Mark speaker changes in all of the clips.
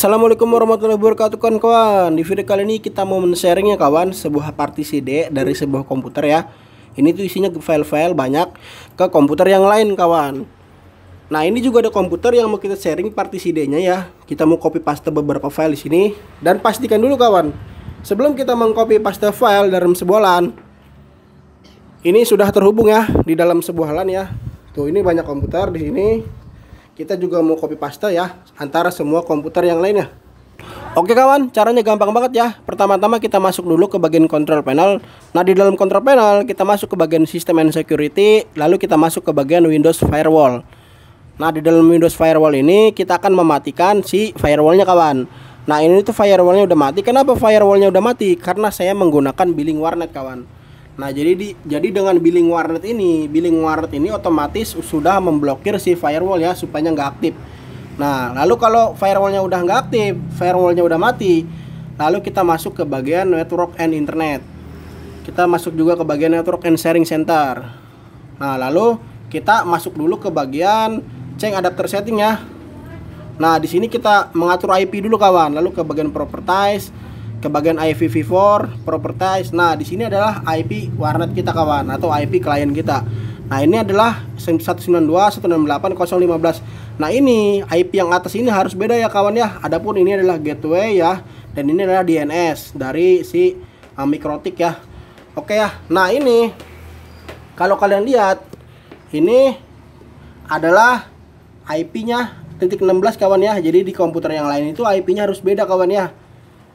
Speaker 1: Assalamualaikum warahmatullahi wabarakatuh kawan-kawan Di video kali ini kita mau men-sharing ya kawan Sebuah partisi CD dari sebuah komputer ya Ini tuh isinya file-file banyak ke komputer yang lain kawan Nah ini juga ada komputer yang mau kita sharing partisi CD-nya ya Kita mau copy paste beberapa file di sini Dan pastikan dulu kawan Sebelum kita mengcopy paste file dalam sebuah LAN Ini sudah terhubung ya di dalam sebuah LAN ya Tuh ini banyak komputer di sini kita juga mau copy paste ya antara semua komputer yang lainnya Oke kawan, caranya gampang banget ya. Pertama-tama kita masuk dulu ke bagian control panel. Nah, di dalam control panel kita masuk ke bagian system and security, lalu kita masuk ke bagian Windows firewall. Nah, di dalam Windows firewall ini kita akan mematikan si firewallnya kawan. Nah, ini tuh firewallnya udah mati. Kenapa firewallnya udah mati? Karena saya menggunakan billing warnet kawan. Nah, jadi di, jadi dengan billing warnet ini, billing warnet ini otomatis sudah memblokir si firewall ya supaya nggak aktif. Nah, lalu kalau firewallnya udah nggak aktif, firewallnya udah mati, lalu kita masuk ke bagian network and internet. Kita masuk juga ke bagian network and sharing center. Nah, lalu kita masuk dulu ke bagian change adapter setting ya. Nah, di sini kita mengatur IP dulu kawan, lalu ke bagian properties, ke bagian IPv4 properties. Nah, di sini adalah IP warnet kita kawan atau IP klien kita. Nah, ini adalah 192.168.015. Nah, ini IP yang atas ini harus beda ya kawan ya. Adapun ini adalah gateway ya dan ini adalah DNS dari si uh, Mikrotik ya. Oke ya. Nah, ini kalau kalian lihat ini adalah IP-nya titik 16 kawan ya. Jadi di komputer yang lain itu IP-nya harus beda kawan ya.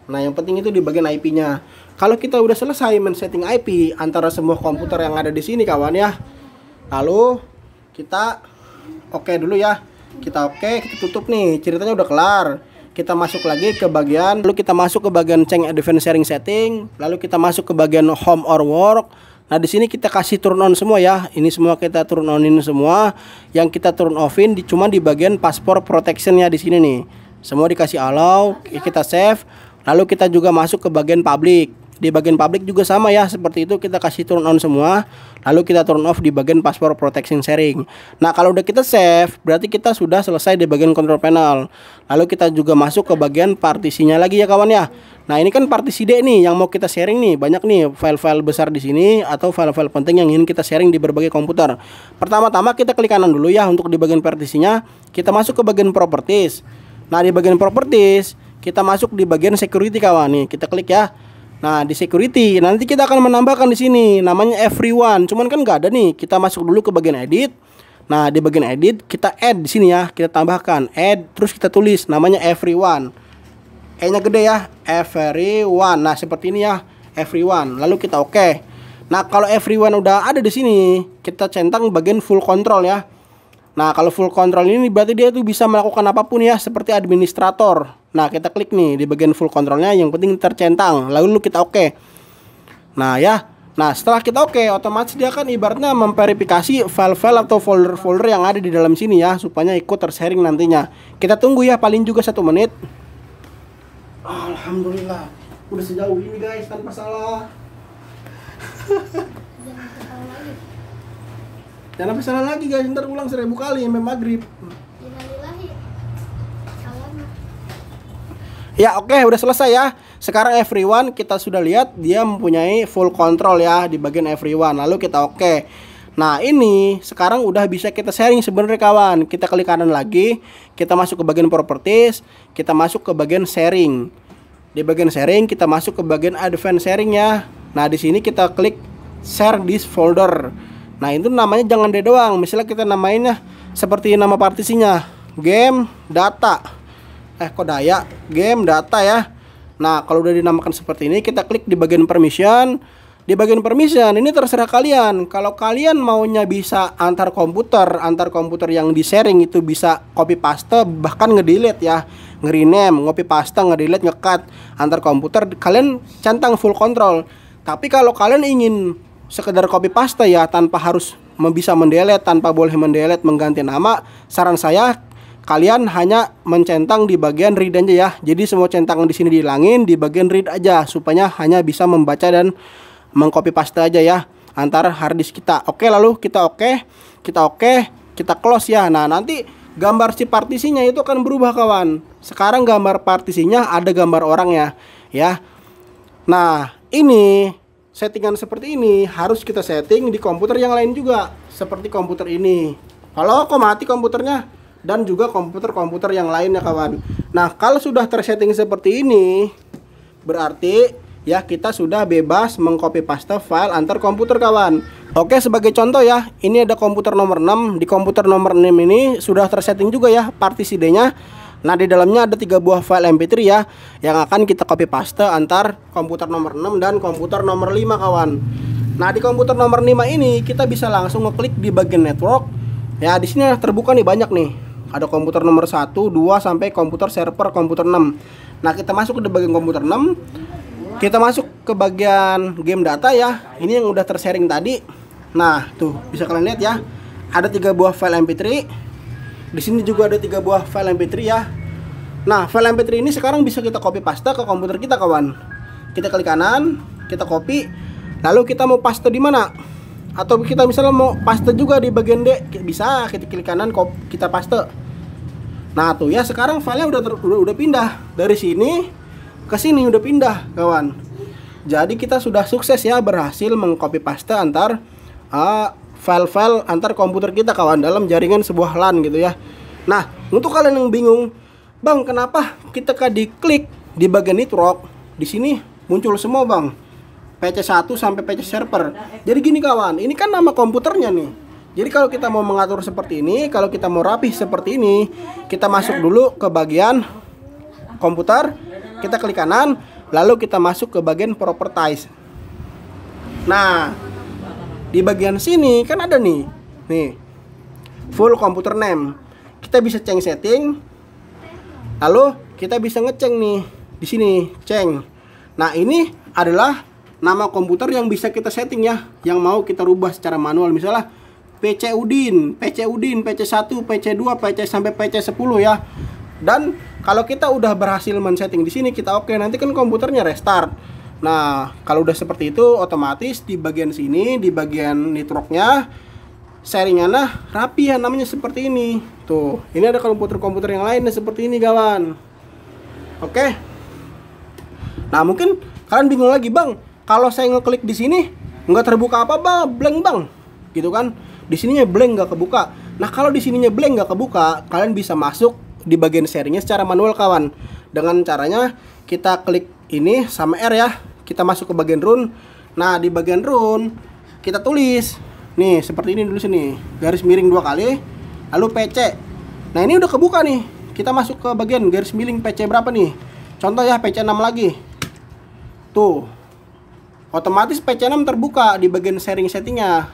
Speaker 1: Nah, yang penting itu di bagian IP-nya. Kalau kita udah selesai men-setting IP antara semua komputer yang ada di sini kawan ya. Lalu kita oke okay dulu ya. Kita oke, okay, kita tutup nih. Ceritanya udah kelar. Kita masuk lagi ke bagian lalu kita masuk ke bagian change advanced sharing setting, lalu kita masuk ke bagian home or work. Nah, di sini kita kasih turn on semua ya. Ini semua kita turn onin semua. Yang kita turn offin di, cuma di bagian protection protectionnya di sini nih. Semua dikasih allow, kita save Lalu kita juga masuk ke bagian public. Di bagian public juga sama ya, seperti itu kita kasih turn on semua, lalu kita turn off di bagian password protection sharing. Nah, kalau udah kita save, berarti kita sudah selesai di bagian control panel. Lalu kita juga masuk ke bagian partisinya lagi ya kawan ya. Nah, ini kan partisi D nih yang mau kita sharing nih, banyak nih file-file besar di sini atau file-file penting yang ingin kita sharing di berbagai komputer. Pertama-tama kita klik kanan dulu ya untuk di bagian partisinya, kita masuk ke bagian properties. Nah, di bagian properties kita masuk di bagian security kawan nih kita klik ya nah di security nanti kita akan menambahkan di sini namanya everyone cuman kan nggak ada nih kita masuk dulu ke bagian edit nah di bagian edit kita add di sini ya kita tambahkan add terus kita tulis namanya everyone e nya gede ya everyone nah seperti ini ya everyone lalu kita oke okay. nah kalau everyone udah ada di sini kita centang bagian full control ya Nah, kalau full control ini berarti dia tuh bisa melakukan apapun ya, seperti administrator. Nah, kita klik nih di bagian full controlnya yang penting tercentang. Lalu kita oke. Okay. Nah, ya. Nah, setelah kita oke, okay, otomatis dia akan ibaratnya memverifikasi file-file atau folder-folder yang ada di dalam sini ya, supaya ikut tersharing nantinya. Kita tunggu ya paling juga satu menit. Alhamdulillah, udah sejauh ini guys tanpa salah. Jangan jangan salah lagi guys, ntar ulang seribu kali sampai maghrib. Ya oke okay, udah selesai ya. Sekarang everyone kita sudah lihat dia mempunyai full control ya di bagian everyone. Lalu kita oke. Okay. Nah ini sekarang udah bisa kita sharing sebenarnya kawan. Kita klik kanan lagi, kita masuk ke bagian properties, kita masuk ke bagian sharing. Di bagian sharing kita masuk ke bagian advanced sharing ya. Nah di sini kita klik share this folder. Nah itu namanya jangan deh doang. Misalnya kita namainnya seperti nama partisinya game data eh kok daya game data ya nah kalau udah dinamakan seperti ini kita klik di bagian permission di bagian permission ini terserah kalian kalau kalian maunya bisa antar komputer antar komputer yang di sharing itu bisa copy paste bahkan ngedelete ya ngerename copy paste ngedelete ngekat antar komputer kalian centang full control tapi kalau kalian ingin sekedar copy paste ya tanpa harus bisa mendelete tanpa boleh mendelete mengganti nama saran saya kalian hanya mencentang di bagian read aja ya. Jadi semua centang di sini dihilangin di bagian read aja supaya hanya bisa membaca dan mengcopy paste aja ya antara harddisk kita. Oke, lalu kita oke, kita oke, kita close ya. Nah, nanti gambar si partisinya itu akan berubah kawan. Sekarang gambar partisinya ada gambar orangnya ya. Nah, ini settingan seperti ini harus kita setting di komputer yang lain juga seperti komputer ini. Halo, kok mati komputernya? dan juga komputer-komputer yang lainnya kawan. Nah, kalau sudah tersetting seperti ini, berarti ya kita sudah bebas mengcopy paste file antar komputer kawan. Oke, sebagai contoh ya, ini ada komputer nomor 6. Di komputer nomor 6 ini sudah tersetting juga ya partisi nya Nah, di dalamnya ada tiga buah file MP3 ya yang akan kita copy paste antar komputer nomor 6 dan komputer nomor 5 kawan. Nah, di komputer nomor 5 ini kita bisa langsung ngeklik di bagian network. Ya, di sini terbuka nih banyak nih ada komputer nomor 1, 2 sampai komputer server komputer 6. Nah, kita masuk ke bagian komputer 6. Kita masuk ke bagian game data ya. Ini yang udah tersharing tadi. Nah, tuh bisa kalian lihat ya. Ada tiga buah file MP3. Di sini juga ada tiga buah file MP3 ya. Nah, file MP3 ini sekarang bisa kita copy paste ke komputer kita, kawan. Kita klik kanan, kita copy. Lalu kita mau paste di mana? atau kita misalnya mau paste juga di bagian D bisa kita klik kanan kita paste nah tuh ya sekarang filenya udah ter, udah, udah pindah dari sini ke sini udah pindah kawan jadi kita sudah sukses ya berhasil mengcopy paste antar uh, file-file antar komputer kita kawan dalam jaringan sebuah LAN gitu ya nah untuk kalian yang bingung bang kenapa kita kadi klik di bagian network di sini muncul semua bang PC1 sampai PC server. Jadi gini kawan, ini kan nama komputernya nih. Jadi kalau kita mau mengatur seperti ini, kalau kita mau rapih seperti ini, kita masuk dulu ke bagian komputer, kita klik kanan, lalu kita masuk ke bagian properties. Nah, di bagian sini kan ada nih, nih full computer name. Kita bisa ceng setting, lalu kita bisa ngeceng nih di sini, ceng. Nah, ini adalah nama komputer yang bisa kita setting ya yang mau kita rubah secara manual misalnya PC Udin, PC Udin, PC1, PC2, PC sampai PC10 ya. Dan kalau kita udah berhasil men-setting di sini kita oke okay, nanti kan komputernya restart. Nah, kalau udah seperti itu otomatis di bagian sini, di bagian nitroknya sharingannya rapi ya namanya seperti ini. Tuh, ini ada komputer-komputer yang lainnya seperti ini kawan. Oke. Okay? Nah, mungkin kalian bingung lagi, Bang kalau saya ngeklik di sini nggak terbuka apa apa blank bang gitu kan di sininya blank nggak kebuka nah kalau di sininya blank nggak kebuka kalian bisa masuk di bagian sharingnya secara manual kawan dengan caranya kita klik ini sama R ya kita masuk ke bagian run nah di bagian run kita tulis nih seperti ini dulu sini garis miring dua kali lalu PC nah ini udah kebuka nih kita masuk ke bagian garis miring PC berapa nih contoh ya PC 6 lagi tuh otomatis PC6 terbuka di bagian sharing settingnya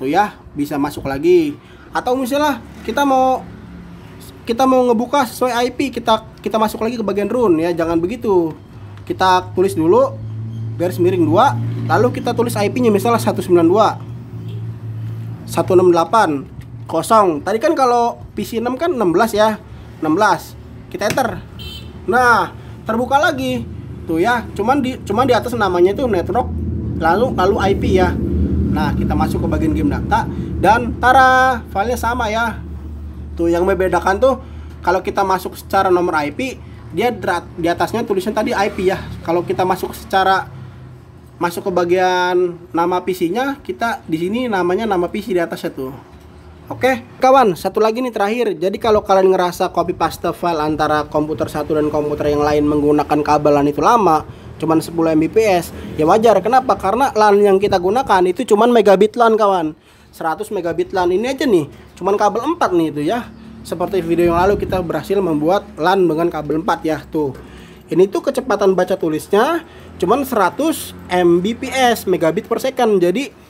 Speaker 1: tuh ya bisa masuk lagi atau misalnya kita mau kita mau ngebuka sesuai IP kita kita masuk lagi ke bagian run ya jangan begitu kita tulis dulu garis miring dua, lalu kita tulis IP nya misalnya 192 168 kosong tadi kan kalau PC 6 kan 16 ya 16 kita enter nah terbuka lagi tuh gitu ya cuman di cuman di atas namanya itu network lalu lalu IP ya nah kita masuk ke bagian game data dan tara filenya sama ya tuh yang membedakan tuh kalau kita masuk secara nomor IP dia drat di atasnya tulisan tadi IP ya kalau kita masuk secara masuk ke bagian nama PC-nya kita di sini namanya nama PC di atasnya tuh Oke, okay. kawan, satu lagi nih terakhir. Jadi kalau kalian ngerasa copy paste file antara komputer satu dan komputer yang lain menggunakan kabelan itu lama, cuman 10 Mbps, ya wajar. Kenapa? Karena LAN yang kita gunakan itu cuman megabit LAN, kawan. 100 megabit LAN ini aja nih, cuman kabel 4 nih itu ya. Seperti video yang lalu kita berhasil membuat LAN dengan kabel 4 ya, tuh. Ini tuh kecepatan baca tulisnya cuman 100 Mbps, megabit per second. Jadi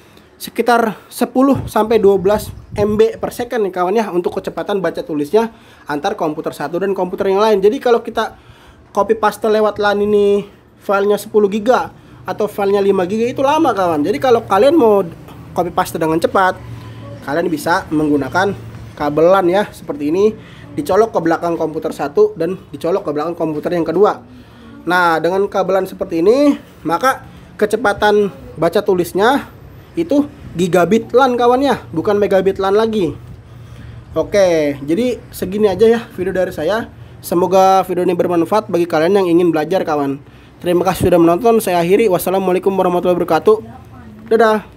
Speaker 1: sekitar 10 sampai 12 MB per second nih kawan ya untuk kecepatan baca tulisnya antar komputer satu dan komputer yang lain. Jadi kalau kita copy paste lewat LAN ini filenya 10 GB atau filenya 5 GB itu lama kawan. Jadi kalau kalian mau copy paste dengan cepat, kalian bisa menggunakan kabel lan ya seperti ini dicolok ke belakang komputer satu dan dicolok ke belakang komputer yang kedua. Nah, dengan kabelan seperti ini, maka kecepatan baca tulisnya itu gigabit LAN kawannya, bukan megabit LAN lagi. Oke, jadi segini aja ya video dari saya. Semoga video ini bermanfaat bagi kalian yang ingin belajar kawan. Terima kasih sudah menonton. Saya akhiri. Wassalamualaikum warahmatullahi wabarakatuh. Dadah.